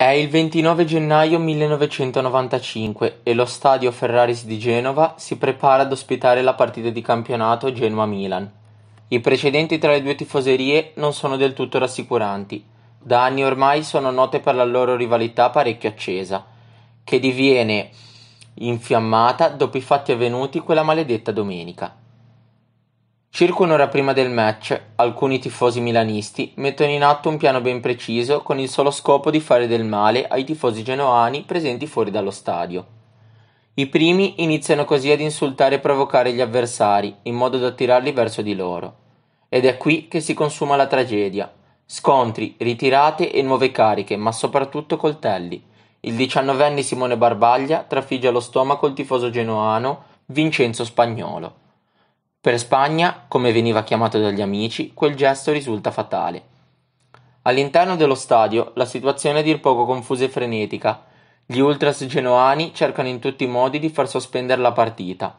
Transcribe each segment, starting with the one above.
È il 29 gennaio 1995 e lo stadio Ferraris di Genova si prepara ad ospitare la partita di campionato Genoa-Milan. I precedenti tra le due tifoserie non sono del tutto rassicuranti. Da anni ormai sono note per la loro rivalità parecchio accesa, che diviene infiammata dopo i fatti avvenuti quella maledetta domenica. Circa un'ora prima del match, alcuni tifosi milanisti mettono in atto un piano ben preciso con il solo scopo di fare del male ai tifosi genoani presenti fuori dallo stadio. I primi iniziano così ad insultare e provocare gli avversari, in modo da attirarli verso di loro. Ed è qui che si consuma la tragedia. Scontri, ritirate e nuove cariche, ma soprattutto coltelli. Il diciannovenne Simone Barbaglia trafigge allo stomaco il tifoso genoano Vincenzo Spagnolo. Per Spagna, come veniva chiamato dagli amici, quel gesto risulta fatale. All'interno dello stadio la situazione è dir poco confusa e frenetica. Gli ultras genoani cercano in tutti i modi di far sospendere la partita.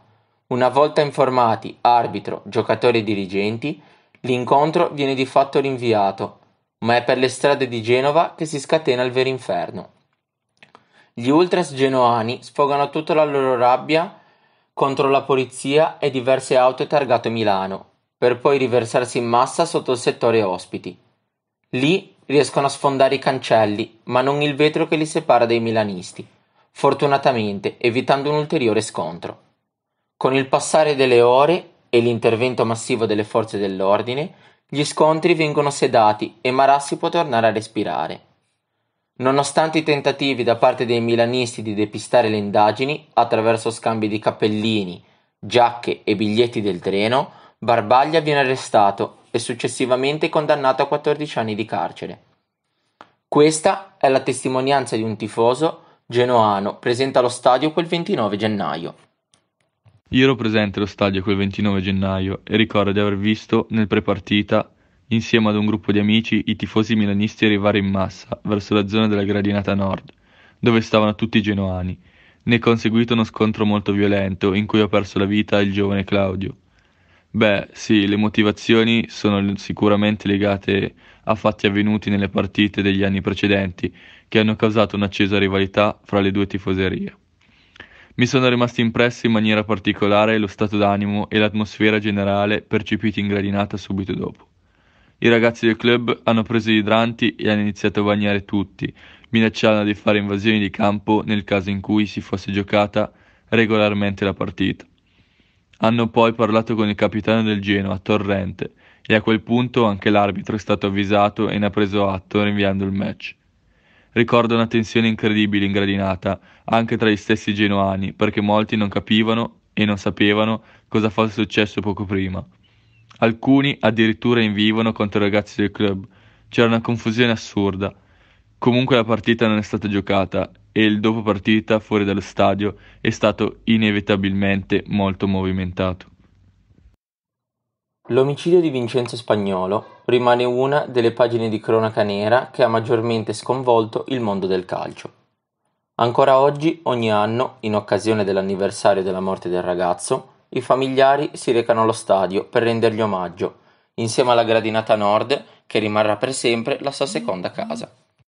Una volta informati arbitro, giocatori e dirigenti, l'incontro viene di fatto rinviato, ma è per le strade di Genova che si scatena il vero inferno. Gli ultras genoani sfogano tutta la loro rabbia contro la polizia e diverse auto targato Milano, per poi riversarsi in massa sotto il settore ospiti. Lì riescono a sfondare i cancelli, ma non il vetro che li separa dai milanisti, fortunatamente evitando un ulteriore scontro. Con il passare delle ore e l'intervento massivo delle forze dell'ordine, gli scontri vengono sedati e Marassi può tornare a respirare. Nonostante i tentativi da parte dei milanisti di depistare le indagini attraverso scambi di cappellini, giacche e biglietti del treno, Barbaglia viene arrestato e successivamente condannato a 14 anni di carcere. Questa è la testimonianza di un tifoso genoano presente allo stadio quel 29 gennaio. Io ero presente allo stadio quel 29 gennaio e ricordo di aver visto nel prepartita Insieme ad un gruppo di amici i tifosi milanisti arrivarono in massa verso la zona della gradinata nord, dove stavano tutti i genuani. Ne è conseguito uno scontro molto violento in cui ha perso la vita il giovane Claudio. Beh, sì, le motivazioni sono sicuramente legate a fatti avvenuti nelle partite degli anni precedenti, che hanno causato un'accesa rivalità fra le due tifoserie. Mi sono rimasti impressi in maniera particolare lo stato d'animo e l'atmosfera generale percepiti in gradinata subito dopo. I ragazzi del club hanno preso gli idranti e hanno iniziato a bagnare tutti, minacciando di fare invasioni di campo nel caso in cui si fosse giocata regolarmente la partita. Hanno poi parlato con il capitano del Genoa, Torrente, e a quel punto anche l'arbitro è stato avvisato e ne ha preso atto rinviando il match. Ricorda una tensione incredibile in gradinata, anche tra gli stessi genuani perché molti non capivano e non sapevano cosa fosse successo poco prima. Alcuni addirittura invivono contro i ragazzi del club. C'era una confusione assurda. Comunque la partita non è stata giocata e il dopo partita fuori dallo stadio è stato inevitabilmente molto movimentato. L'omicidio di Vincenzo Spagnolo rimane una delle pagine di cronaca nera che ha maggiormente sconvolto il mondo del calcio. Ancora oggi, ogni anno, in occasione dell'anniversario della morte del ragazzo, i familiari si recano allo stadio per rendergli omaggio, insieme alla gradinata nord che rimarrà per sempre la sua seconda casa.